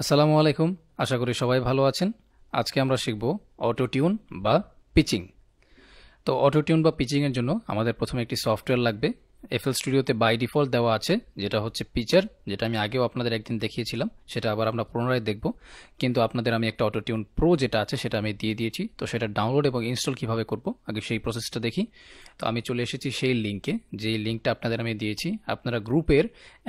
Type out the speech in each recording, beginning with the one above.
আসসালামু আলাইকুম আশা করি সবাই ভালো আছেন আজকে আমরা শিখব অটো টিউন বা পিচিং তো অটো টিউন বা পিচিংয়ের জন্য আমাদের প্রথমে একটি সফটওয়্যার লাগবে এফএল স্টুডিওতে বাই ডিফল্ট দেওয়া আছে যেটা হচ্ছে পিচার যেটা আমি আগেও আপনাদের একদিন দেখিয়েছিলাম সেটা আবার আমরা পুনরায় দেখব কিন্তু আপনাদের আমি একটা অটোটিউন প্রো যেটা আছে সেটা আমি দিয়ে দিয়েছি তো সেটা ডাউনলোড এবং ইনস্টল কিভাবে করব আগে সেই প্রসেসটা দেখি তো আমি চলে এসেছি সেই লিঙ্কে যেই লিঙ্কটা আপনাদের আমি দিয়েছি আপনারা গ্রুপের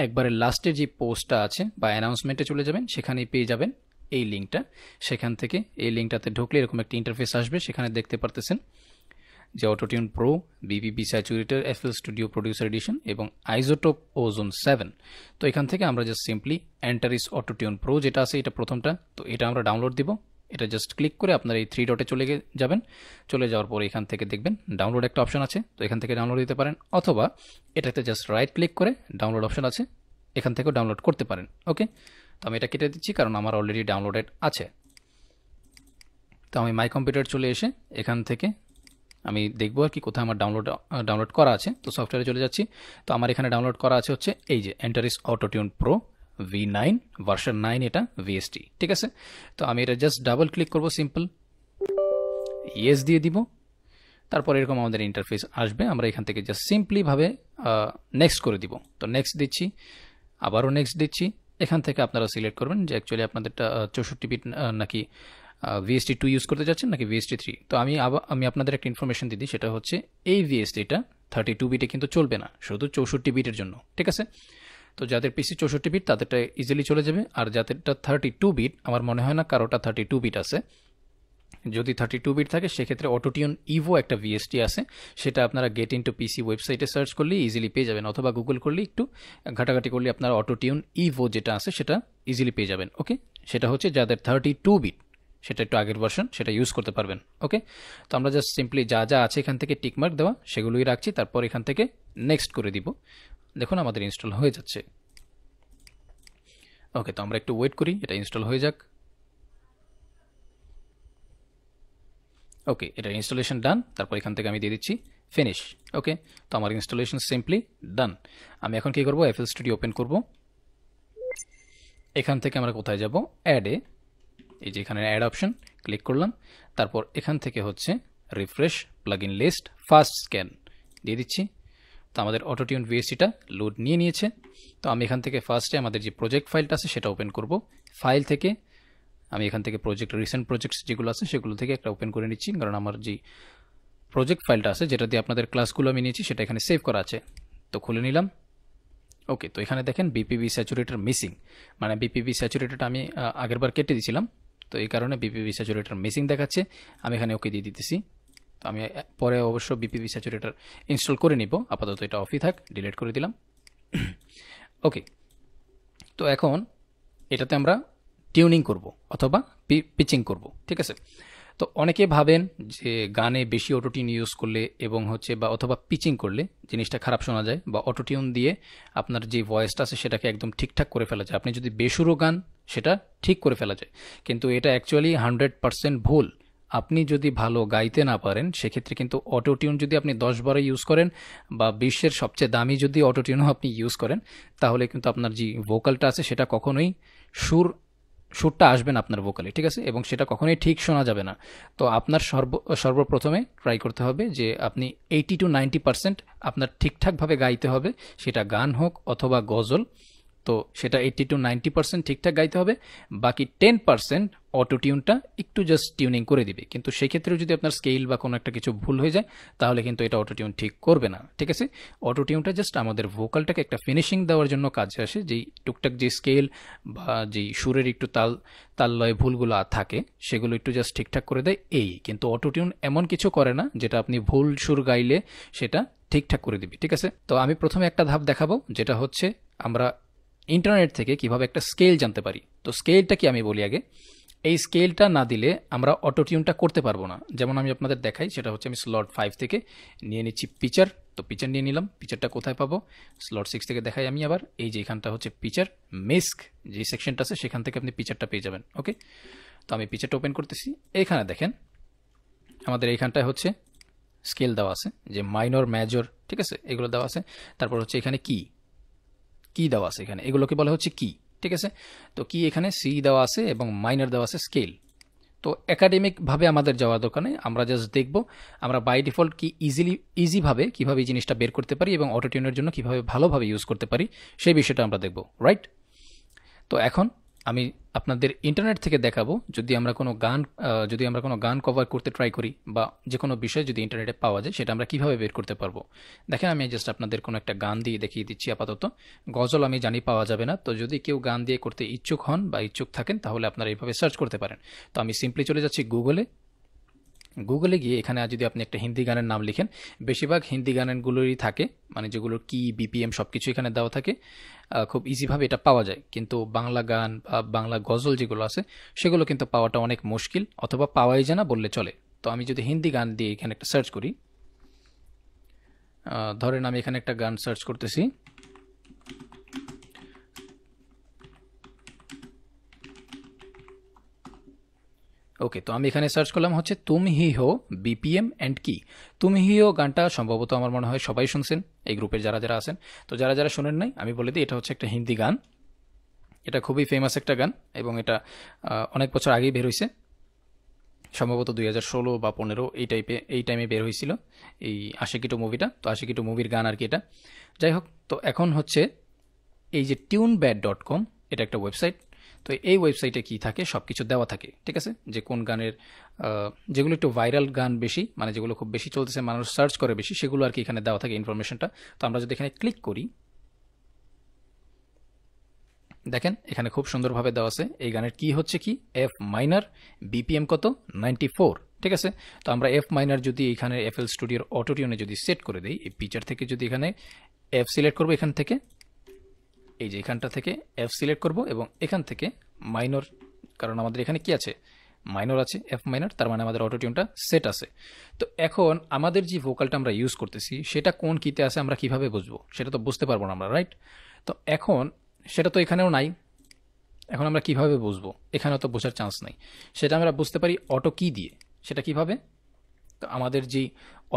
একবারে লাস্টে যে পোস্টটা আছে বা অ্যানাউন্সমেন্টে চলে যাবেন সেখানেই পেয়ে যাবেন এই লিঙ্কটা সেখান থেকে এই লিঙ্কটাতে ঢুকলে এরকম একটা ইন্টারফেস আসবে সেখানে দেখতে পারতেছেন যে auto tune pro BBB saturator FL studio producer edition এবং আইজোটোপ ওজোন সেভেন তো এখান থেকে আমরা just simply Antares auto tune pro যেটা আছে এটা প্রথমটা তো এটা আমরা ডাউনলোড দিব এটা জাস্ট ক্লিক করে আপনার এই থ্রি ডটে চলে যাবেন চলে যাওয়ার পরে এখান থেকে দেখবেন ডাউনলোড একটা অপশন আছে তো এখান থেকে ডাউনলোড দিতে পারেন অথবা এটাতে জাস্ট রাইট ক্লিক করে ডাউনলোড অপশন আছে এখান থেকেও ডাউনলোড করতে পারেন ওকে তো আমি এটা কেটে দিচ্ছি কারণ আমার অলরেডি ডাউনলোডেড আছে তো আমি মাই কম্পিউটার চলে এসে এখান থেকে আমি দেখবো আর কি কোথায় আমার ডাউনলোড ডাউনলোড করা আছে তো সফটওয়্যারে চলে যাচ্ছি তো আমার এখানে ডাউনলোড করা আছে হচ্ছে এই যে Antares auto tune pro V nine version nine এটা ভিএসটি ঠিক আছে তো আমি এটা জাস্ট ডাবল ক্লিক করব সিম্পল ইয়েস দিয়ে দিব তারপর এরকম আমাদের ইন্টারফেস আসবে আমরা এখান থেকে জাস্ট সিম্পলিভাবে নেক্সট করে দিব তো নেক্সট দিচ্ছি আবারও নেক্সট দিচ্ছি এখান থেকে আপনারা সিলেক্ট করবেন যে অ্যাকচুয়ালি আপনাদেরটা চৌষট্টি বিট নাকি ভিএসটি টু ইউজ করতে যাচ্ছেন নাকি ভিএসটি থ্রি তো আমি আবার আমি আপনাদের একটা ইনফরমেশন দিই সেটা হচ্ছে এই ভিএসটিটা থার্টি টু বিটে কিন্তু চলবে না শুধু চৌষট্টি বিটের জন্য ঠিক আছে তো যাদের পিসি চৌষট্টি বিট তাদেরটা ইজিলি চলে যাবে আর যাদেরটা থার্টি টু বিট আমার মনে হয় না কারোটা থার্টি টু বিট আছে যদি থার্টি টু বিট থাকে সেক্ষেত্রে অটোটিউন ইভো একটা ভিএসটি আছে সেটা আপনারা গেট ইন টু পিসি ওয়েবসাইটে সার্চ করলে ইজিলি পেয়ে যাবেন অথবা গুগল করলে একটু ঘাটাঘাটি করলে আপনারা অটোটিউন ইভো যেটা আছে সেটা ইজিলি পেয়ে যাবেন ওকে সেটা হচ্ছে যাদের থার্টি টু বিট সেটা একটু আগের ভার্সন সেটা ইউজ করতে পারবেন ওকে তো আমরা জাস্ট সিম্পলি যা যা আছে এখান থেকে টিকমার্ক দেওয়া সেগুলোই রাখছি তারপর এখান থেকে নেক্সট করে দিব দেখুন আমাদের ইনস্টল হয়ে যাচ্ছে ওকে তো আমরা একটু ওয়েট করি এটা ইনস্টল হয়ে যাক ওকে এটা ইনস্টলেশন ডান তারপর এখান থেকে আমি দিয়ে দিচ্ছি ফিনিশ ওকে তো আমার ইনস্টলেশন সিম্পলি ডান আমি এখন কি করব এফএল স্টুডিও ওপেন করব এখান থেকে আমরা কোথায় যাব অ্যাডে এই যে এখানে অ্যাড অপশন ক্লিক করলাম তারপর এখান থেকে হচ্ছে refresh plugin list first scan দিয়ে দিচ্ছি তো আমাদের অটোটিউন ভিএসিটা লোড নিয়ে নিয়েছে তো আমি এখান থেকে ফার্স্টে আমাদের যে প্রজেক্ট ফাইলটা আছে সেটা ওপেন করব ফাইল থেকে আমি এখান থেকে প্রজেক্ট রিসেন্ট প্রজেক্টস যেগুলো আছে সেগুলো থেকে একটা ওপেন করে নিচ্ছি কারণ আমার যে প্রজেক্ট ফাইলটা আছে যেটা দিয়ে আপনাদের ক্লাসগুলো আমি নিয়েছি সেটা এখানে সেভ করা আছে তো খুলে নিলাম ওকে তো এখানে দেখেন বিপিবি স্যাচুরেটার মিসিং মানে বিপিবি স্যাচুরেটারটা আমি আগেরবার কেটে দিয়েছিলাম তো এই কারণে বিপিবি স্যাচুরেটার মিসিং দেখাচ্ছে আমি এখানে ওকে দিয়ে দিতেছি তো আমি পরে অবশ্য বিপিবি স্যাচুরেটার ইনস্টল করে নিব আপাতত এটা অফই থাক ডিলিট করে দিলাম ওকে তো এখন এটাতে আমরা টিউনিং করব অথবা পিচিং করব ঠিক আছে তো অনেকে ভাবেন যে গানে বেশি অটোটিউন ইউজ করলে এবং হচ্ছে বা অথবা পিচিং করলে জিনিসটা খারাপ শোনা যায় বা অটোটিউন দিয়ে আপনার যে ভয়েসটা আছে সেটাকে একদম ঠিকঠাক করে ফেলা যায় আপনি যদি বেসুরো গান সেটা ঠিক করে ফেলা যায় কিন্তু এটা অ্যাকচুয়ালি হান্ড্রেড পারসেন্ট ভুল আপনি যদি ভালো গাইতে না পারেন সেক্ষেত্রে কিন্তু অটোটিউন যদি আপনি দশ বারে ইউজ করেন বা বিশ্বের সবচেয়ে দামি যদি অটোটিউনও আপনি ইউজ করেন তাহলে কিন্তু আপনার যে ভোকালটা আছে সেটা কখনোই সুর সুরটা আসবেন আপনার ভোকালে ঠিক আছে এবং সেটা কখনোই ঠিক শোনা যাবে না তো আপনার সর্ব সর্বপ্রথমে ট্রাই করতে হবে যে আপনি এইটি টু নাইনটি পারসেন্ট আপনার ঠিকঠাকভাবে গাইতে হবে সেটা গান হোক অথবা গজল তো সেটা এইট্টি টু নাইনটি পার্সেন্ট ঠিকঠাক গাইতে হবে বাকি টেন পার্সেন্ট অটো টিউনটা একটু জাস্ট টিউনিং করে দিবে কিন্তু সেক্ষেত্রেও যদি আপনার স্কেল বা কোনো একটা কিছু ভুল হয়ে যায় তাহলে কিন্তু এটা অটো টিউন ঠিক করবে না ঠিক আছে অটো টিউনটা জাস্ট আমাদের ভোকালটাকে একটা ফিনিশিং দেওয়ার জন্য কাজে আসে যেই টুকটাক যে স্কেল বা যেই সুরের একটু তাল তাল লয় ভুলগুলো থাকে সেগুলো একটু জাস্ট ঠিকঠাক করে দেয় এই কিন্তু অটো টিউন এমন কিছু করে না যেটা আপনি ভুল সুর গাইলে সেটা ঠিকঠাক করে দিবে ঠিক আছে তো আমি প্রথমে একটা ধাপ দেখাবো যেটা হচ্ছে আমরা ইন্টারনেট থেকে কিভাবে একটা স্কেল জানতে পারি তো স্কেলটা কি আমি বলি আগে এই স্কেলটা না দিলে আমরা অটোটিউনটা করতে পারবো না যেমন আমি আপনাদের দেখাই সেটা হচ্ছে আমি স্লট ফাইভ থেকে নিয়ে নিচ্ছি পিচার তো পিচার নিয়ে নিলাম পিচারটা কোথায় পাবো স্লট সিক্স থেকে দেখাই আমি আবার এই যে এখানটা হচ্ছে পিচার মেস্ক যে সেকশনটা আছে সেখান থেকে আপনি পিচারটা পেয়ে যাবেন ওকে তো আমি পিচারটা ওপেন করতেছি এখানে দেখেন আমাদের এইখানটায় হচ্ছে স্কেল দেওয়া আছে যে মাইনর ম্যাজর ঠিক আছে এগুলো দেওয়া আছে তারপর হচ্ছে এখানে কি কি দেওয়া আছে এখানে এগুলোকে বলা হচ্ছে কি ঠিক আছে তো কি এখানে সি দেওয়া আছে এবং মাইনার দেওয়া আছে স্কেল তো একাডেমিকভাবে আমাদের যাওয়া দোকানে আমরা জাস্ট দেখব আমরা বাই ডিফল্ট কি ইজিলি ইজিভাবে কীভাবে এই জিনিসটা বের করতে পারি এবং অটোটিউনের জন্য কীভাবে ভালোভাবে ইউজ করতে পারি সেই বিষয়টা আমরা দেখব রাইট তো এখন আমি আপনাদের ইন্টারনেট থেকে দেখাবো যদি আমরা কোনো গান যদি আমরা কোনো গান কভার করতে ট্রাই করি বা যে কোনো বিষয় যদি ইন্টারনেটে পাওয়া যায় সেটা আমরা কীভাবে বের করতে পারবো দেখেন আমি জাস্ট আপনাদের কোনো একটা গান দিয়ে দেখিয়ে দিচ্ছি আপাতত গজল আমি জানি পাওয়া যাবে না তো যদি কেউ গান দিয়ে করতে ইচ্ছুক হন বা ইচ্ছুক থাকেন তাহলে আপনারা এইভাবে সার্চ করতে পারেন তো আমি সিম্পলি চলে যাচ্ছি গুগলে গুগলে গিয়ে এখানে যদি আপনি একটা হিন্দি গানের নাম লিখেন বেশিরভাগ হিন্দি গানেরগুলোরই থাকে মানে যেগুলোর কি বিপিএম সব কিছু এখানে দেওয়া থাকে খুব ইজিভাবে এটা পাওয়া যায় কিন্তু বাংলা গান বা বাংলা গজল যেগুলো আছে সেগুলো কিন্তু পাওয়াটা অনেক মুশকিল অথবা পাওয়াই যায় না বললে চলে তো আমি যদি হিন্দি গান দিয়ে এখানে একটা সার্চ করি ধরেন আমি এখানে একটা গান সার্চ করতেছি ওকে তো আমি এখানে সার্চ করলাম হচ্ছে তুমি হি হো বিপিএম অ্যান্ড কি তুমি হি হো গানটা সম্ভবত আমার মনে হয় সবাই শুনছেন এই গ্রুপের যারা যারা আছেন তো যারা যারা শোনেন নাই আমি বলে দিই এটা হচ্ছে একটা হিন্দি গান এটা খুবই ফেমাস একটা গান এবং এটা অনেক বছর আগেই বের হয়েছে সম্ভবত দুই হাজার ষোলো বা পনেরো এই টাইপে এই টাইমে বের হয়েছিল এই আশিকিটো মুভিটা তো আশিকিটো মুভির গান আর কি এটা যাই হোক তো এখন হচ্ছে এই যে টিউন ব্যাট ডট কম এটা একটা ওয়েবসাইট তো এই ওয়েবসাইটে কি থাকে সব কিছু দেওয়া থাকে ঠিক আছে যে কোন গানের যেগুলো একটু ভাইরাল গান বেশি মানে যেগুলো খুব বেশি চলতেছে মানুষ সার্চ করে বেশি সেগুলো আর কি এখানে দেওয়া থাকে ইনফরমেশনটা তো আমরা যদি এখানে ক্লিক করি দেখেন এখানে খুব সুন্দরভাবে দেওয়া আছে এই গানের কি হচ্ছে কি এফ মাইনার বিপিএম কত নাইনটি ঠিক আছে তো আমরা এফ মাইনার যদি এখানে এফ এল স্টুডিওর অটোটিউনে যদি সেট করে দিই এই পিচার থেকে যদি এখানে এফ সিলেক্ট করবো এখান থেকে এই যে এখানটা থেকে এফ সিলেক্ট করব এবং এখান থেকে মাইনর কারণ আমাদের এখানে কি আছে মাইনর আছে এফ মাইনর তার মানে আমাদের অটোটিউনটা সেট আছে তো এখন আমাদের যে ভোকালটা আমরা ইউজ করতেছি সেটা কোন কিতে আছে আমরা কিভাবে বুঝবো সেটা তো বুঝতে পারবো না আমরা রাইট তো এখন সেটা তো এখানেও নাই এখন আমরা কিভাবে বুঝবো এখানে তো বোঝার চান্স নাই সেটা আমরা বুঝতে পারি অটো কি দিয়ে সেটা কিভাবে তো আমাদের যে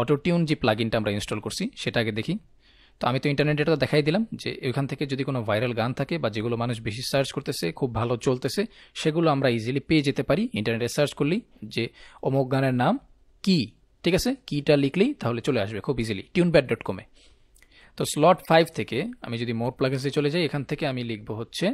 অটোটিউন যে প্লাগিনটা আমরা ইনস্টল করছি সেটা আগে দেখি তো আমি তো ইন্টারনেটে ডেটা দেখাই দিলাম যে এখান থেকে যদি কোনো ভাইরাল গান থাকে বা যেগুলো মানুষ বেশি সার্চ করতেছে খুব ভালো চলতেছে সেগুলো আমরা ইজিলি পেয়ে যেতে পারি ইন্টারনেটে সার্চ করলেই যে অমুক গানের নাম কি ঠিক আছে কিটা লিখলেই তাহলে চলে আসবে খুব ইজিলি ব্যাড ডট কমে তো স্লট ফাইভ থেকে আমি যদি মোর প্লাগেসে চলে যাই এখান থেকে আমি লিখবো হচ্ছে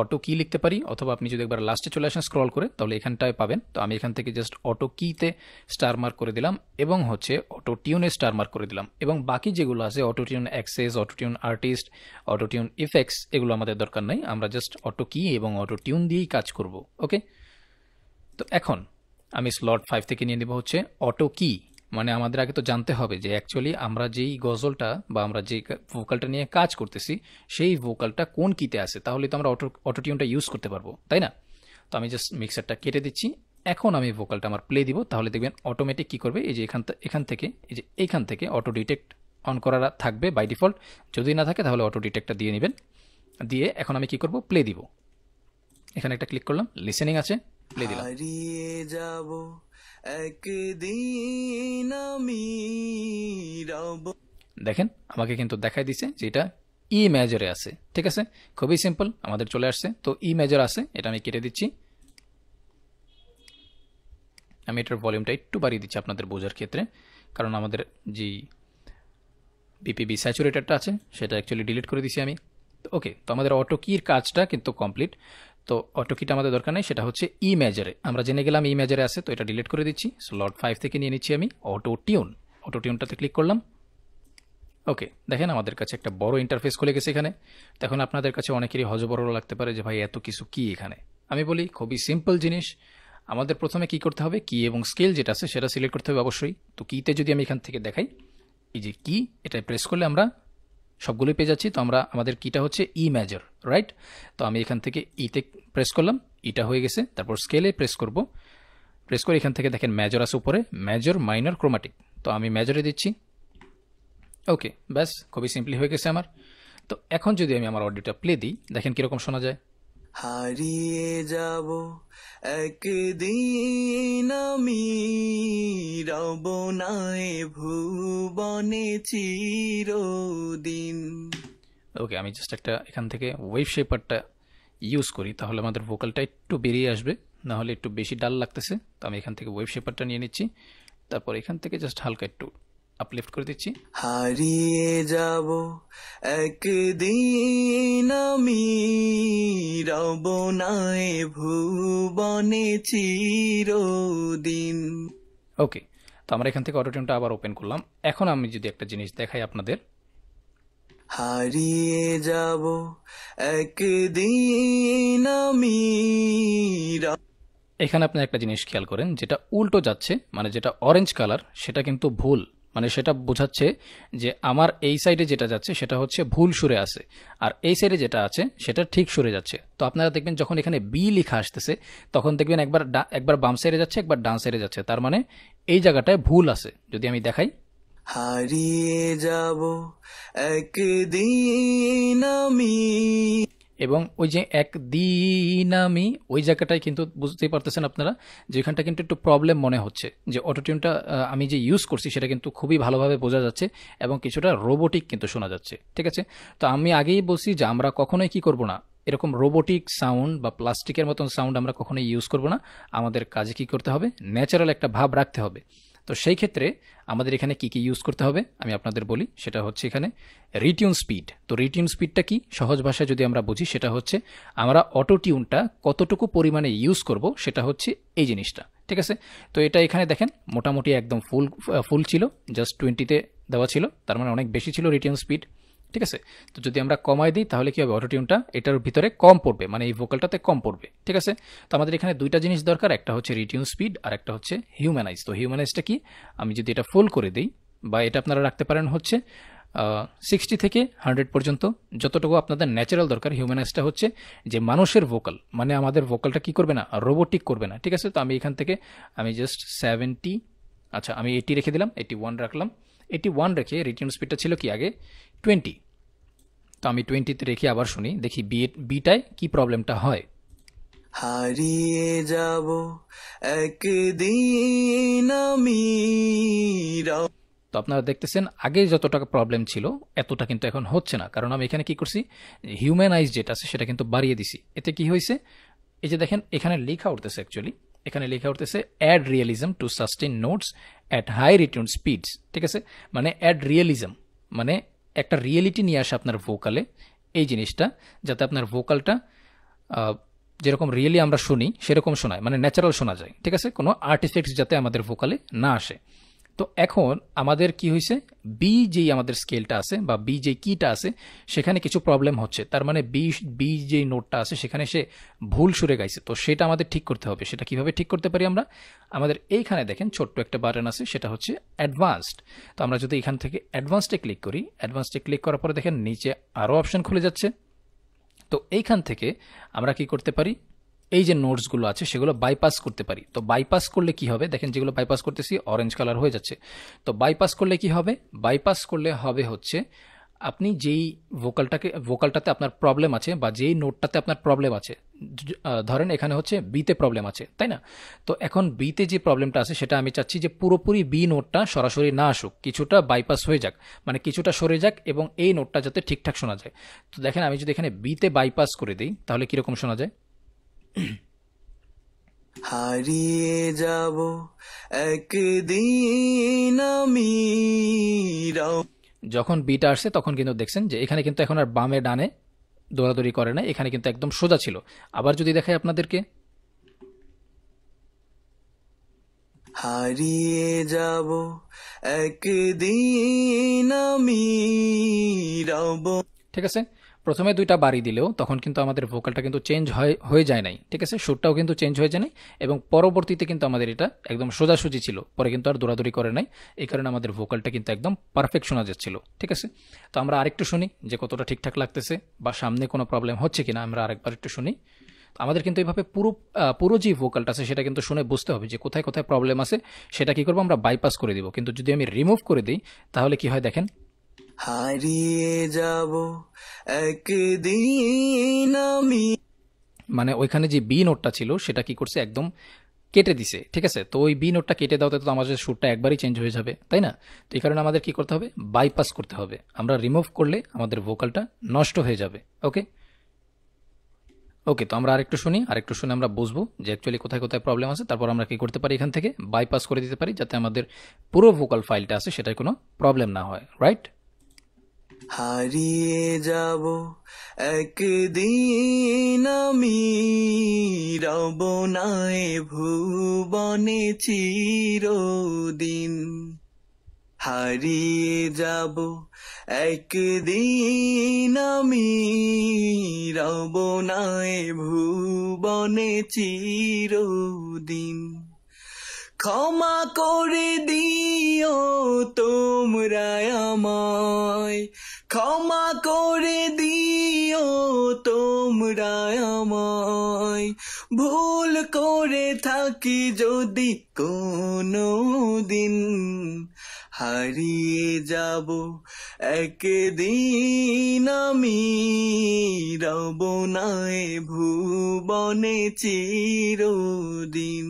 অটো কি লিখতে পারি অথবা আপনি যদি একবার লাস্টে চলে আসেন স্ক্রল করে তাহলে এখানটায় পাবেন তো আমি এখান থেকে জাস্ট অটো কিতে স্টার মার্ক করে দিলাম এবং হচ্ছে অটো টিউনে স্টার মার্ক করে দিলাম এবং বাকি যেগুলো আছে auto tune access auto tune artist auto tune effects এগুলো আমাদের দরকার নাই আমরা জাস্ট অটো কি এবং অটো টিউন দিয়েই কাজ করব ওকে তো এখন আমি স্লট ফাইভ থেকে নিয়ে নেব হচ্ছে অটো কি মানে আমাদের আগে তো জানতে হবে যে অ্যাকচুয়ালি আমরা যেই গজলটা বা আমরা যে ভোকালটা নিয়ে কাজ করতেছি সেই ভোকালটা কোন কিতে আছে তাহলে তো আমরা অটো অটোটিউনটা ইউজ করতে পারবো তাই না তো আমি জাস্ট মিক্সারটা কেটে দিচ্ছি এখন আমি ভোকালটা আমার প্লে দিব তাহলে দেখবেন অটোমেটিক কী করবে এই যে এখান এখান থেকে এই যে এইখান থেকে অটো ডিটেক্ট অন করা থাকবে বাই ডিফল্ট যদি না থাকে তাহলে অটো ডিটেক্টটা দিয়ে নেবেন দিয়ে এখন আমি কি করব প্লে দিব এখানে একটা ক্লিক করলাম লিসেনিং আছে প্লে দিলাম একদিন আমি রব দেখেন আমাকে কিন্তু দেখাই দিছে যে এটা ই e মেজরে আছে ঠিক আছে খুবই সিম্পল আমাদের চলে আসছে তো ই e মেজর আছে এটা আমি কেটে দিচ্ছি আমি এটার ভলিউমটা একটু বাড়িয়ে দিচ্ছি আপনাদের বোঝার ক্ষেত্রে কারণ আমাদের যে বিপিবি স্যাচুরেটারটা আছে সেটা অ্যাকচুয়ালি ডিলিট করে দিছি আমি ওকে তো আমাদের অটো কির কাজটা কিন্তু কমপ্লিট তো অটো আমাদের দরকার নেই সেটা হচ্ছে ই e মেজারে আমরা জেনে গেলাম ই e মেজারে আছে তো এটা ডিলিট করে দিচ্ছি সো লট ফাইভ থেকে নিয়ে নিচ্ছি আমি অটো টিউন অটো টিউনটাতে ক্লিক করলাম ওকে দেখেন আমাদের কাছে একটা বড় ইন্টারফেস খুলে গেছে এখানে তখন আপনাদের কাছে অনেকেরই হজবড় লাগতে পারে যে ভাই এত কিছু কি এখানে আমি বলি খুবই সিম্পল জিনিস আমাদের প্রথমে কি করতে হবে কি এবং স্কেল যেটা আছে সেটা সিলেক্ট করতে হবে অবশ্যই তো কিতে যদি আমি এখান থেকে দেখাই এই যে কি এটা প্রেস করলে আমরা সবগুলোই পেয়ে যাচ্ছি তো আমরা আমাদের কিটা হচ্ছে ই মেজর রাইট তো আমি এখান থেকে ইতে e প্রেস করলাম ইটা e হয়ে গেছে তারপর স্কেলে প্রেস করব প্রেস করে এখান থেকে দেখেন মেজর আছে উপরে মেজর মাইনর ক্রোমাটিক তো আমি মেজরে দিচ্ছি ওকে ব্যাস খুবই সিম্পলি হয়ে গেছে আমার তো এখন যদি আমি আমার অডিওটা প্লে দিই দেখেন কীরকম শোনা যায় হারিয়ে যাব একদিন আমি রব নাই ভুবনে চিরদিন ওকে আমি জাস্ট একটা এখান থেকে ওয়েভ শেপারটা ইউজ করি তাহলে আমাদের ভোকালটা একটু বেরিয়ে আসবে নাহলে একটু বেশি ডাল লাগতেছে তো আমি এখান থেকে ওয়েব শেপারটা নিয়ে নিচ্ছি তারপর এখান থেকে জাস্ট হালকা একটু আপলিফট করে দিচ্ছি হারিয়ে যাব একদিন আমি রব নাই ভুবনে চিরদিন ওকে তো আমরা এখান থেকে অটোটিউনটা আবার ওপেন করলাম এখন আমি যদি একটা জিনিস দেখাই আপনাদের হারিয়ে যাব একদিন আমি এখানে আপনি একটা জিনিস খেয়াল করেন যেটা উল্টো যাচ্ছে মানে যেটা অরেঞ্জ কালার সেটা কিন্তু ভুল মানে সেটা বোঝাচ্ছে যে আমার এই সাইডে যেটা যাচ্ছে সেটা হচ্ছে ভুল সুরে আছে আর এই সাইডে যেটা আছে সেটা ঠিক সুরে যাচ্ছে তো আপনারা দেখবেন যখন এখানে বি লিখা আসতেছে তখন দেখবেন একবার একবার বাম সাইডে যাচ্ছে একবার ডান সাইডে যাচ্ছে তার মানে এই জায়গাটায় ভুল আছে যদি আমি দেখাই হারিয়ে যাব একদিন আমি এবং ওই যে একদিন আমি ওই জায়গাটায় কিন্তু বুঝতেই পারতেছেন আপনারা যেখানটা কিন্তু একটু প্রবলেম মনে হচ্ছে যে অটোটিউনটা আমি যে ইউজ করছি সেটা কিন্তু খুবই ভালোভাবে বোঝা যাচ্ছে এবং কিছুটা রোবোটিক কিন্তু শোনা যাচ্ছে ঠিক আছে তো আমি আগেই বলছি যে আমরা কখনোই কি করব না এরকম রোবোটিক সাউন্ড বা প্লাস্টিকের মতন সাউন্ড আমরা কখনোই ইউজ করব না আমাদের কাজে কি করতে হবে ন্যাচারাল একটা ভাব রাখতে হবে তো সেই ক্ষেত্রে আমাদের এখানে কি কি ইউজ করতে হবে আমি আপনাদের বলি সেটা হচ্ছে এখানে রিটিউন স্পিড তো রিটিউন স্পিডটা কি সহজ ভাষায় যদি আমরা বুঝি সেটা হচ্ছে আমরা অটো টিউনটা কতটুকু পরিমাণে ইউজ করব সেটা হচ্ছে এই জিনিসটা ঠিক আছে তো এটা এখানে দেখেন মোটামুটি একদম ফুল ফুল ছিল জাস্ট টোয়েন্টিতে দেওয়া ছিল তার মানে অনেক বেশি ছিল রিটিউন স্পিড ঠিক আছে তো যদি আমরা কমায় দিই তাহলে কী হবে অটোটিউনটা এটার ভিতরে কম পড়বে মানে এই ভোকালটাতে কম পড়বে ঠিক আছে তো আমাদের এখানে দুইটা জিনিস দরকার একটা হচ্ছে রিটিউন স্পিড আর একটা হচ্ছে হিউম্যানাইজ তো হিউম্যানাইজটা কি আমি যদি এটা ফুল করে দিই বা এটা আপনারা রাখতে পারেন হচ্ছে সিক্সটি থেকে হান্ড্রেড পর্যন্ত যতটুকু আপনাদের ন্যাচারাল দরকার হিউম্যানাইজটা হচ্ছে যে মানুষের ভোকাল মানে আমাদের ভোকালটা কি করবে না রোবোটিক করবে না ঠিক আছে তো আমি এখান থেকে আমি জাস্ট সেভেন্টি আচ্ছা আমি এইটি রেখে দিলাম এইটি ওয়ান রাখলাম এটি ওয়ান রেখে রিটার্ন স্পিডটা ছিল কি আগে টোয়েন্টি তো আমি টোয়েন্টিতে রেখে আবার শুনি দেখি বি বিটায় কি প্রবলেমটা হয় হারিয়ে যাব একদিন আমি তো আপনারা দেখতেছেন আগে যতটা প্রবলেম ছিল এতটা কিন্তু এখন হচ্ছে না কারণ আমি এখানে কি করছি হিউম্যানাইজ যেটা আছে সেটা কিন্তু বাড়িয়ে দিছি এতে কি হয়েছে এই যে দেখেন এখানে লেখা উঠতেছে অ্যাকচুয়ালি এখানে লেখা উঠতেছে add realism to sustain notes at high return speeds ঠিক আছে মানে অ্যাড রিয়েলিজম মানে একটা রিয়েলিটি নিয়ে আসে আপনার ভোকালে এই জিনিসটা যাতে আপনার ভোকালটা যেরকম রিয়েলি আমরা শুনি সেরকম শোনায় মানে ন্যাচারাল শোনা যায় ঠিক আছে কোনো আর্টিফেক্টস যাতে আমাদের ভোকালে না আসে তো এখন আমাদের কি হয়েছে বি যেই আমাদের স্কেলটা আছে বা বি যে কিটা আছে সেখানে কিছু প্রবলেম হচ্ছে তার মানে বি বি যেই নোটটা আছে সেখানে সে ভুল সুরে গাইছে তো সেটা আমাদের ঠিক করতে হবে সেটা কিভাবে ঠিক করতে পারি আমরা আমাদের এইখানে দেখেন ছোট্ট একটা বাটন আছে সেটা হচ্ছে অ্যাডভান্সড তো আমরা যদি এখান থেকে অ্যাডভান্সডে ক্লিক করি অ্যাডভান্সডে ক্লিক করার পরে দেখেন নিচে আরও অপশন খুলে যাচ্ছে তো এইখান থেকে আমরা কি করতে পারি এই যে নোটসগুলো আছে সেগুলো বাইপাস করতে পারি তো বাইপাস করলে কি হবে দেখেন যেগুলো বাইপাস করতেছি অরেঞ্জ কালার হয়ে যাচ্ছে তো বাইপাস করলে কি হবে বাইপাস করলে হবে হচ্ছে আপনি যেই ভোকালটাকে ভোকালটাতে আপনার প্রবলেম আছে বা যেই নোটটাতে আপনার প্রবলেম আছে ধরেন এখানে হচ্ছে বিতে প্রবলেম আছে তাই না তো এখন বিতে যে প্রবলেমটা আছে সেটা আমি চাচ্ছি যে পুরোপুরি বি নোটটা সরাসরি না আসুক কিছুটা বাইপাস হয়ে যাক মানে কিছুটা সরে যাক এবং এই নোটটা যাতে ঠিকঠাক শোনা যায় তো দেখেন আমি যদি এখানে বিতে বাইপাস করে দিই তাহলে কীরকম শোনা যায় হারিয়ে যাব একদিন আমি যখন বিট আসছে তখন কিন্তু দেখছেন যে এখানে কিন্তু এখন আর বামে ডানে দৌড়াদৌড়ি করে না এখানে কিন্তু একদম সোজা ছিল আবার যদি দেখায় আপনাদেরকে হারিয়ে যাব একদিন আমি ঠিক আছে প্রথমে দুইটা বাড়ি দিলেও তখন কিন্তু আমাদের ভোকালটা কিন্তু চেঞ্জ হয় হয়ে যায় নাই ঠিক আছে সুরটাও কিন্তু চেঞ্জ হয়ে যায় নাই এবং পরবর্তীতে কিন্তু আমাদের এটা একদম সোজাসুজি ছিল পরে কিন্তু আর দৌড়াদৌড়ি করে নাই এই কারণে আমাদের ভোকালটা কিন্তু একদম পারফেক্ট শোনা যাচ্ছিল ঠিক আছে তো আমরা আরেকটু শুনি যে কতটা ঠিকঠাক লাগতেছে বা সামনে কোনো প্রবলেম হচ্ছে কিনা আমরা আরেকবার একটু শুনি আমাদের কিন্তু এইভাবে পুরো পুরো যে ভোকালটা আছে সেটা কিন্তু শুনে বুঝতে হবে যে কোথায় কোথায় প্রবলেম আছে সেটা কী করবো আমরা বাইপাস করে দিব কিন্তু যদি আমি রিমুভ করে দিই তাহলে কি হয় দেখেন হারিয়ে যাব একদিন আমি মানে ওইখানে যে বি নোটটা ছিল সেটা কি করছে একদম কেটে দিছে ঠিক আছে তো ওই বি নোটটা কেটে দাওতে তো আমাদের সুরটা একবারই চেঞ্জ হয়ে যাবে তাই না তো এই কারণে আমাদের কি করতে হবে বাইপাস করতে হবে আমরা রিমুভ করলে আমাদের ভোকালটা নষ্ট হয়ে যাবে ওকে ওকে তো আমরা আরেকটু শুনি আরেকটু শুনে আমরা বুঝবো যে অ্যাকচুয়ালি কোথায় কোথায় প্রবলেম আছে তারপর আমরা কি করতে পারি এখান থেকে বাইপাস করে দিতে পারি যাতে আমাদের পুরো ভোকাল ফাইলটা আছে সেটার কোনো প্রবলেম না হয় রাইট হারিয়ে যাব একদিন আমি রব নাই ভুবনে চিরদিন হারিয়ে যাব একদিন আমি রব নাই ভুবনে চিরদিন ক্ষমা করে দিও তোমরা আমায় ক্ষমা করে দিও তোমরা আমায় ভুল করে থাকি যদি কোনো দিন হারিয়ে যাব একদিন আমি রব নয় ভুবনে চিরদিন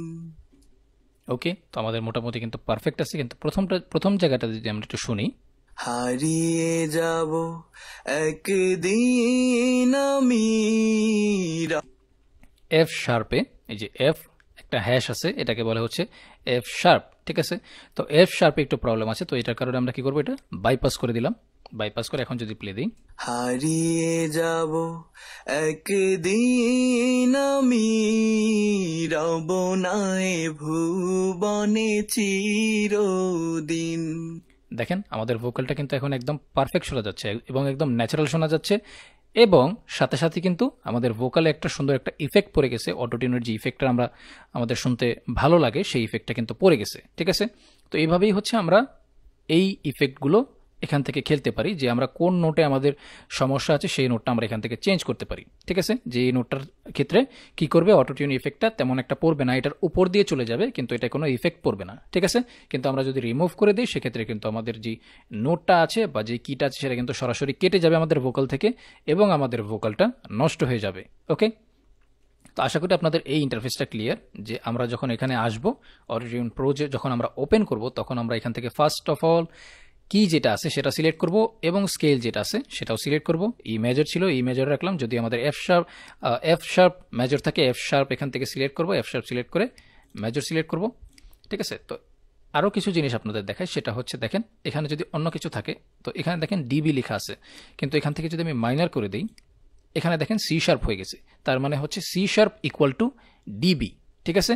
ওকে তো আমাদের মোটামুটি কিন্তু পারফেক্ট আছে কিন্তু প্রথমটা প্রথম জায়গাটা যদি আমরা একটু শুনি হারিয়ে যাব একদিন এফ শার্পে এই যে এফ একটা হ্যাশ আছে এটাকে বলা হচ্ছে এফ শার্প ঠিক আছে তো এফ শার্পে একটু প্রবলেম আছে তো এটার কারণে আমরা কি করবো এটা বাইপাস করে দিলাম বাইপাস করে এখন যদি প্লে দিই হারিয়ে যাব একদিন আমি রব নাই ভুবনে চিরদিন দেখেন আমাদের ভোকালটা কিন্তু এখন একদম পারফেক্ট শোনা যাচ্ছে এবং একদম ন্যাচারাল শোনা যাচ্ছে এবং সাথে সাথে কিন্তু আমাদের ভোকালে একটা সুন্দর একটা ইফেক্ট পড়ে গেছে অটোটিউনের যে ইফেক্টটা আমরা আমাদের শুনতে ভালো লাগে সেই ইফেক্টটা কিন্তু পড়ে গেছে ঠিক আছে তো এইভাবেই হচ্ছে আমরা এই ইফেক্টগুলো এখান থেকে খেলতে পারি যে আমরা কোন নোটে আমাদের সমস্যা আছে সেই নোটটা আমরা এখান থেকে চেঞ্জ করতে পারি ঠিক আছে যে এই নোটটার ক্ষেত্রে কি করবে অটোটিউন ইফেক্টটা তেমন একটা পড়বে না এটার উপর দিয়ে চলে যাবে কিন্তু এটা কোনো ইফেক্ট পড়বে না ঠিক আছে কিন্তু আমরা যদি রিমুভ করে দিই সেক্ষেত্রে কিন্তু আমাদের যে নোটটা আছে বা যে কিটা আছে সেটা কিন্তু সরাসরি কেটে যাবে আমাদের ভোকাল থেকে এবং আমাদের ভোকালটা নষ্ট হয়ে যাবে ওকে তো আশা করি আপনাদের এই ইন্টারফেসটা ক্লিয়ার যে আমরা যখন এখানে আসবো অরিজিন প্রো যখন আমরা ওপেন করব তখন আমরা এখান থেকে ফার্স্ট অফ অল কি যেটা আছে সেটা সিলেক্ট করব এবং স্কেল যেটা আছে সেটাও সিলেক্ট করব ই e মেজর ছিল ই e মেজর রাখলাম যদি আমাদের F sharp F sharp major থাকে এফ শার্প এখান থেকে সিলেক্ট করব এফ শার্প সিলেক্ট করে মেজর সিলেক্ট করব ঠিক আছে তো আরও কিছু জিনিস আপনাদের দেখায় সেটা হচ্ছে দেখেন এখানে যদি অন্য কিছু থাকে তো এখানে দেখেন ডিবি লেখা আছে কিন্তু এখান থেকে যদি আমি মাইনার করে দিই এখানে দেখেন সি শার্প হয়ে গেছে তার মানে হচ্ছে C sharp equal to DB ঠিক আছে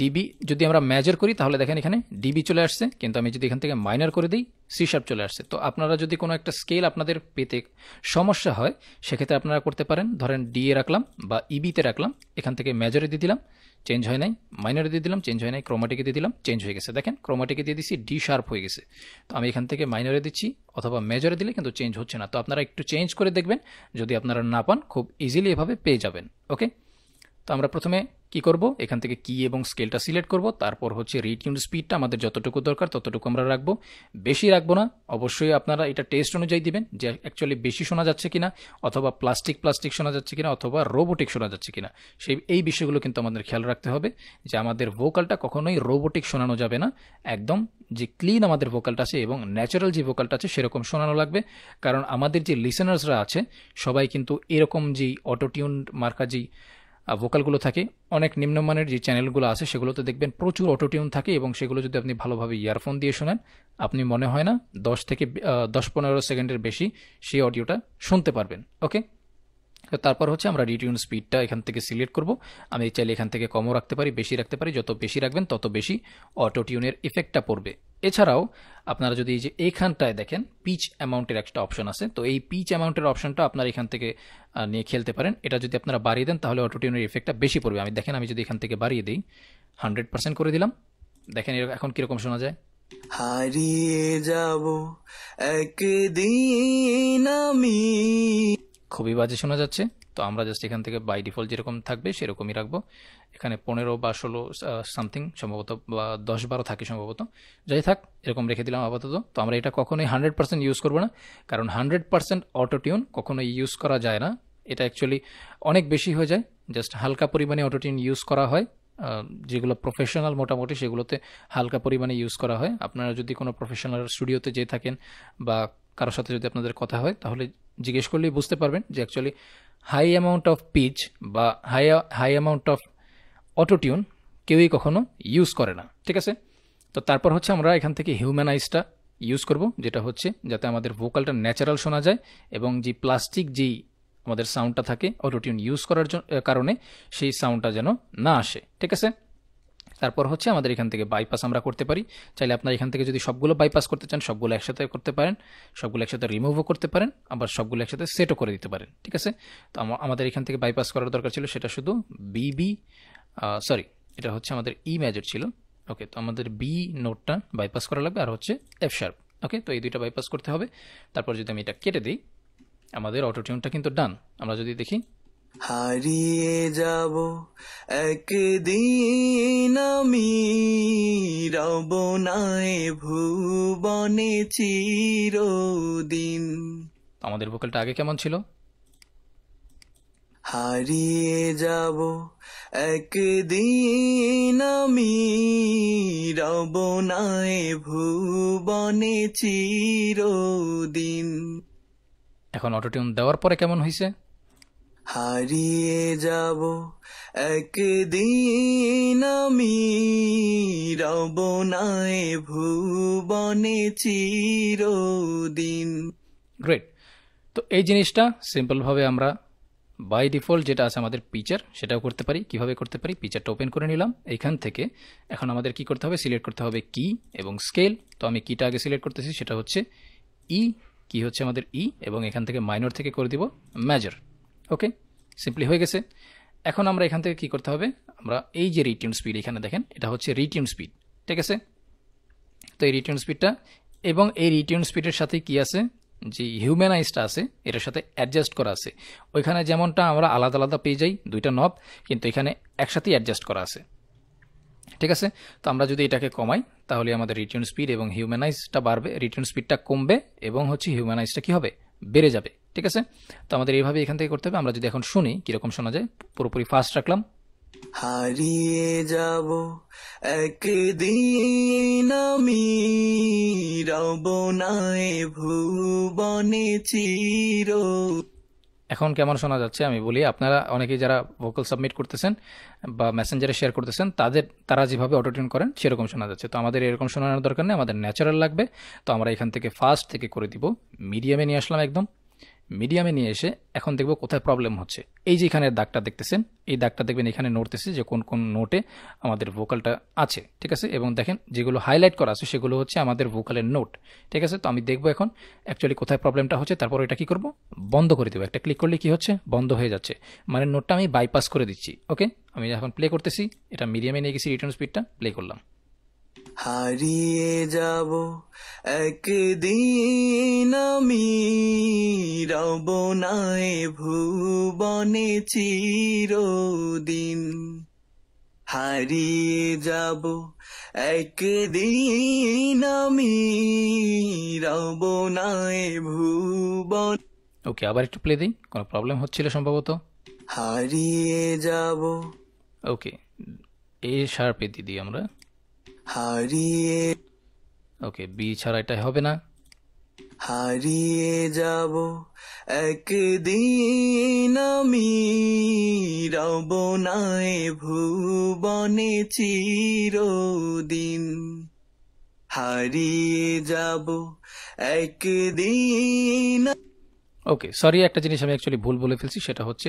ডিবি যদি আমরা মেজার করি তাহলে দেখেন এখানে ডিবি চলে আসছে কিন্তু আমি যদি এখান থেকে মাইনার করে দিই সি শার্প চলে আসছে তো আপনারা যদি কোনো একটা স্কেল আপনাদের পেতে সমস্যা হয় সেক্ষেত্রে আপনারা করতে পারেন ধরেন ডি এ রাখলাম বা ইবিতে e রাখলাম এখান থেকে মেজারে দিয়ে দিলাম চেঞ্জ হয় নাই মাইনারে দিয়ে দিলাম চেঞ্জ হয় নাই ক্রোমাটিকে দিয়ে দিলাম চেঞ্জ হয়ে গেছে দেখেন ক্রোমাটিকে দিয়ে দিচ্ছি ডি শার্প হয়ে গেছে তো আমি এখান থেকে মাইনারে দিচ্ছি অথবা মেজরে দিলে কিন্তু চেঞ্জ হচ্ছে না তো আপনারা একটু চেঞ্জ করে দেখবেন যদি আপনারা না পান খুব ইজিলি এভাবে পেয়ে যাবেন ওকে তো আমরা প্রথমে কি করব এখান থেকে কি এবং স্কেলটা সিলেক্ট করব তারপর হচ্ছে রিড ইউনিট স্পিডটা আমাদের যতটুকু দরকার ততটুকু আমরা রাখবো বেশি রাখবো না অবশ্যই আপনারা এটা টেস্ট অনুযায়ী দিবেন যে অ্যাকচুয়ালি বেশি শোনা যাচ্ছে কিনা অথবা প্লাস্টিক প্লাস্টিক শোনা যাচ্ছে কিনা অথবা রোবোটিক শোনা যাচ্ছে কিনা সেই এই বিষয়গুলো কিন্তু আমাদের খেয়াল রাখতে হবে যে আমাদের ভোকালটা কখনোই রোবোটিক শোনানো যাবে না একদম যে ক্লিন আমাদের ভোকালটা আছে এবং ন্যাচারাল যে ভোকালটা আছে সেরকম শোনানো লাগবে কারণ আমাদের যে লিসেনার্সরা আছে সবাই কিন্তু এরকম যেই অটোটিউন মার্কা যেই ভোকালগুলো থাকে অনেক নিম্নমানের যে চ্যানেলগুলো আছে সেগুলোতে দেখবেন প্রচুর অটোটিউন থাকে এবং সেগুলো যদি আপনি ভালোভাবে ইয়ারফোন দিয়ে শোনেন আপনি মনে হয় না দশ থেকে দশ পনেরো সেকেন্ডের বেশি সেই অডিওটা শুনতে পারবেন ওকে তো তারপর হচ্ছে আমরা রিটিউন স্পিডটা এখান থেকে সিলেক্ট করব আমি চাইলে এখান থেকে কমও রাখতে পারি বেশি রাখতে পারি যত বেশি রাখবেন তত বেশি অটোটিউনের ইফেক্টটা পড়বে এছাড়াও আপনারা যদি এই যে এইখানটায় দেখেন পিচ অ্যামাউন্টের একটা অপশন আছে তো এই পিচ অ্যামাউন্টের অপশনটা আপনারা এখান থেকে নিয়ে খেলতে পারেন এটা যদি আপনারা বাড়িয়ে দেন তাহলে অটোটিউনের ইফেক্টটা বেশি পড়বে আমি দেখেন আমি যদি এখান থেকে বাড়িয়ে দিই হান্ড্রেড পার্সেন্ট করে দিলাম দেখেন এখন কীরকম শোনা যায় হারিয়ে যাব একদিন আমি খুবই বাজে শোনা যাচ্ছে তো আমরা জাস্ট এখান থেকে বাই ডিফল্ট যেরকম থাকবে সেরকমই রাখবো এখানে পনেরো বা ষোলো সামথিং সম্ভবত বা দশ বারো থাকে সম্ভবত যাই থাক এরকম রেখে দিলাম আপাতত তো আমরা এটা কখনোই হান্ড্রেড পার্সেন্ট ইউজ করবো না কারণ হান্ড্রেড পার্সেন্ট অটোটিউন কখনোই ইউজ করা যায় না এটা অ্যাকচুয়ালি অনেক বেশি হয়ে যায় জাস্ট হালকা পরিমাণে অটোটিউন ইউজ করা হয় যেগুলো প্রফেশনাল মোটামুটি সেগুলোতে হালকা পরিমাণে ইউজ করা হয় আপনারা যদি কোনো প্রফেশনাল স্টুডিওতে যেয়ে থাকেন বা কারোর সাথে যদি আপনাদের কথা হয় তাহলে জিজ্ঞেস করলেই বুঝতে পারবেন যে actually high amount of pitch বা high high amount of auto tune কেউই কখনো ইউজ করে না ঠিক আছে তো তারপর হচ্ছে আমরা এখান থেকে হিউম্যানাইজটা ইউজ করব যেটা হচ্ছে যাতে আমাদের ভোকালটা ন্যাচারাল শোনা যায় এবং যে প্লাস্টিক যেই আমাদের সাউন্ডটা থাকে অটোটিউন ইউজ করার কারণে সেই সাউন্ডটা যেন না আসে ঠিক আছে তারপর হচ্ছে আমাদের এখান থেকে বাইপাস আমরা করতে পারি চাইলে আপনার এখান থেকে যদি সবগুলো বাইপাস করতে চান সবগুলো একসাথে করতে পারেন সবগুলো একসাথে রিমুভও করতে পারেন আবার সবগুলো একসাথে সেটও করে দিতে পারেন ঠিক আছে তো আমাদের এখান থেকে বাইপাস করার দরকার ছিল সেটা শুধু বিবি সরি এটা হচ্ছে আমাদের ই e মেজর ছিল ওকে তো আমাদের বি নোটটা বাইপাস করা লাগবে আর হচ্ছে এফ শার্প ওকে তো এই দুইটা বাইপাস করতে হবে তারপর যদি আমি এটা কেটে দিই আমাদের অটোটিউনটা কিন্তু ডান আমরা যদি দেখি হারিয়ে যাব একদিন আমি রব নাই ভুবনে চিরদিন আমাদের ভোকালটা আগে কেমন ছিল হারিয়ে যাব একদিন আমি রব নাই ভুবনে চিরদিন এখন অটোটিউন দেওয়ার পরে কেমন হয়েছে হারিয়ে যাব একদিন আমি রব নাই ভুবনে চিরদিন গ্রেট তো এই জিনিসটা সিম্পলভাবে আমরা বাই ডিফল্ট যেটা আছে আমাদের পিচার সেটাও করতে পারি কিভাবে করতে পারি পিচারটা ওপেন করে নিলাম এইখান থেকে এখন আমাদের কি করতে হবে সিলেক্ট করতে হবে কি এবং স্কেল তো আমি কিটা আগে সিলেক্ট করতেছি সেটা হচ্ছে ই e। কি হচ্ছে আমাদের ই e এবং এখান থেকে মাইনর থেকে করে দিব মেজর ওকে সিম্পলি হয়ে গেছে এখন আমরা এখান থেকে কি করতে হবে আমরা এই যে রিটার্ন স্পিড এখানে দেখেন এটা হচ্ছে রিটার্ন স্পিড ঠিক আছে তো এই রিটার্ন স্পিডটা এবং এই রিটার্ন স্পিডের সাথে কি আছে যে হিউম্যানাইজটা আছে এটার সাথে অ্যাডজাস্ট করা আছে ওইখানে যেমনটা আমরা আলাদা আলাদা পেয়ে যাই দুইটা নব কিন্তু এখানে একসাথেই অ্যাডজাস্ট করা আছে ঠিক আছে তো আমরা যদি এটাকে কমাই তাহলে আমাদের রিটার্ন স্পিড এবং হিউম্যানাইজটা বাড়বে রিটার্ন স্পিডটা কমবে এবং হচ্ছে হিউম্যানাইজটা কি হবে বেড়ে যাবে ঠিক আছে তো আমাদের এইভাবে এখান থেকে করতে হবে আমরা যদি এখন শুনি কীরকম শোনা যায় পুরোপুরি ফাস্ট রাখলাম হারিয়ে যাব একদিন আমি রব ভুবনে চির এখন কেমন শোনা যাচ্ছে আমি বলি আপনারা অনেকেই যারা ভোকাল সাবমিট করতেছেন বা মেসেঞ্জারে শেয়ার করতেছেন তাদের তারা যেভাবে অটোটিউন করেন সেরকম শোনা যাচ্ছে তো আমাদের এরকম শোনানোর দরকার নেই আমাদের ন্যাচারাল লাগবে তো আমরা এখান থেকে ফার্স্ট থেকে করে দিব মিডিয়ামে নিয়ে আসলাম একদম মিডিয়ামে নিয়ে এসে এখন দেখব কোথায় প্রবলেম হচ্ছে এই যে এখানে দাগটা দেখতেছেন এই দাগটা দেখবেন এখানে নড়তেছে যে কোন কোন নোটে আমাদের ভোকালটা আছে ঠিক আছে এবং দেখেন যেগুলো হাইলাইট করা আছে সেগুলো হচ্ছে আমাদের ভোকালের নোট ঠিক আছে তো আমি দেখবো এখন অ্যাকচুয়ালি কোথায় প্রবলেমটা হচ্ছে তারপর এটা কি করব বন্ধ করে দেবো একটা ক্লিক করলে কি হচ্ছে বন্ধ হয়ে যাচ্ছে মানে নোটটা আমি বাইপাস করে দিচ্ছি ওকে আমি এখন প্লে করতেছি এটা মিডিয়ামে নিয়ে গেছি রিটার্ন স্পিডটা প্লে করলাম হারিয়ে যাব একদিন আমি রব নাই ভুবনে চিরদিন হারিয়ে যাব একদিন আমি রব নাই ভুবন ওকে আবার একটু প্লে দিই কোনো প্রবলেম হচ্ছিল সম্ভবত হারিয়ে যাব ওকে এ শার্পে দিদি আমরা হারিয়ে ওকে বি ছাড়া এটা হবে না হারিয়ে যাব একদিন আমি রব নাই ভুবনে চিরদিন হারিয়ে যাব একদিন ওকে সরি একটা জিনিস আমি অ্যাকচুয়ালি ভুল বলে ফেলছি সেটা হচ্ছে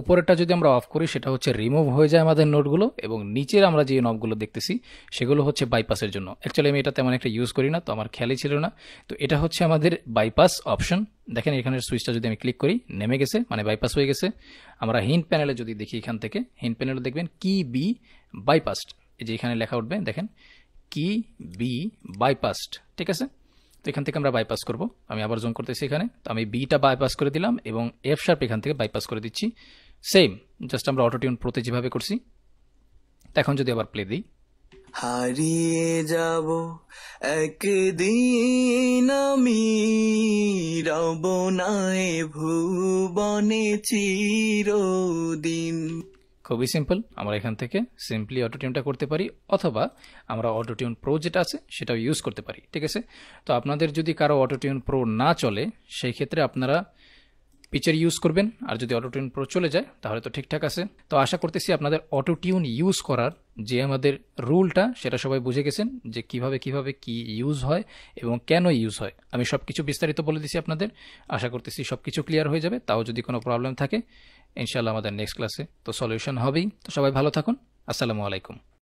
উপরেরটা যদি আমরা অফ করি সেটা হচ্ছে রিমুভ হয়ে যায় আমাদের নোটগুলো এবং নিচের আমরা যে নবগুলো দেখতেছি সেগুলো হচ্ছে বাইপাসের জন্য অ্যাকচুয়ালি আমি এটা তেমন একটা ইউজ করি না তো আমার খেয়ালই ছিল না তো এটা হচ্ছে আমাদের বাইপাস অপশন দেখেন এখানের সুইচটা যদি আমি ক্লিক করি নেমে গেছে মানে বাইপাস হয়ে গেছে আমরা হিন্ট প্যানেলে যদি দেখি এখান থেকে হিন্ট প্যানেলে দেখবেন কি বি বাইপাস্ট এই যে এখানে লেখা উঠবে দেখেন কি বি বাইপাস্ট ঠিক আছে তো এখান থেকে আমরা বাইপাস করব আমি আবার জুম করতেছি এখানে তো আমি বিটা বাইপাস করে দিলাম এবং এফ শার্প এখান থেকে বাইপাস করে দিচ্ছি সেম জাস্ট আমরা অটোটিউন প্রতি যেভাবে করছি এখন যদি আবার প্লে দিই হারিয়ে যাব একদিন আমি রব নাই ভুবনে চিরদিন খুবই সিম্পল আমরা এখান থেকে সিম্পলি অটোটিউনটা করতে পারি অথবা আমরা অটোটিউন প্রো যেটা আছে সেটাও ইউজ করতে পারি ঠিক আছে তো আপনাদের যদি কারো অটোটিউন প্রো না চলে সেই ক্ষেত্রে আপনারা পিচার ইউজ করবেন আর যদি অটোটিউন প্রো চলে যায় তাহলে তো ঠিকঠাক আছে তো আশা করতেছি আপনাদের অটোটিউন ইউজ করার যে আমাদের রুলটা সেটা সবাই বুঝে গেছেন যে কিভাবে কিভাবে কি ইউজ হয় এবং কেন ইউজ হয় আমি সব কিছু বিস্তারিত বলে দিছি আপনাদের আশা করতেছি সব কিছু ক্লিয়ার হয়ে যাবে তাও যদি কোনো প্রবলেম থাকে ইনশাল্লাহ আমাদের নেক্সট ক্লাসে তো সলিউশন হবেই তো সবাই ভালো থাকুন আসসালামু আলাইকুম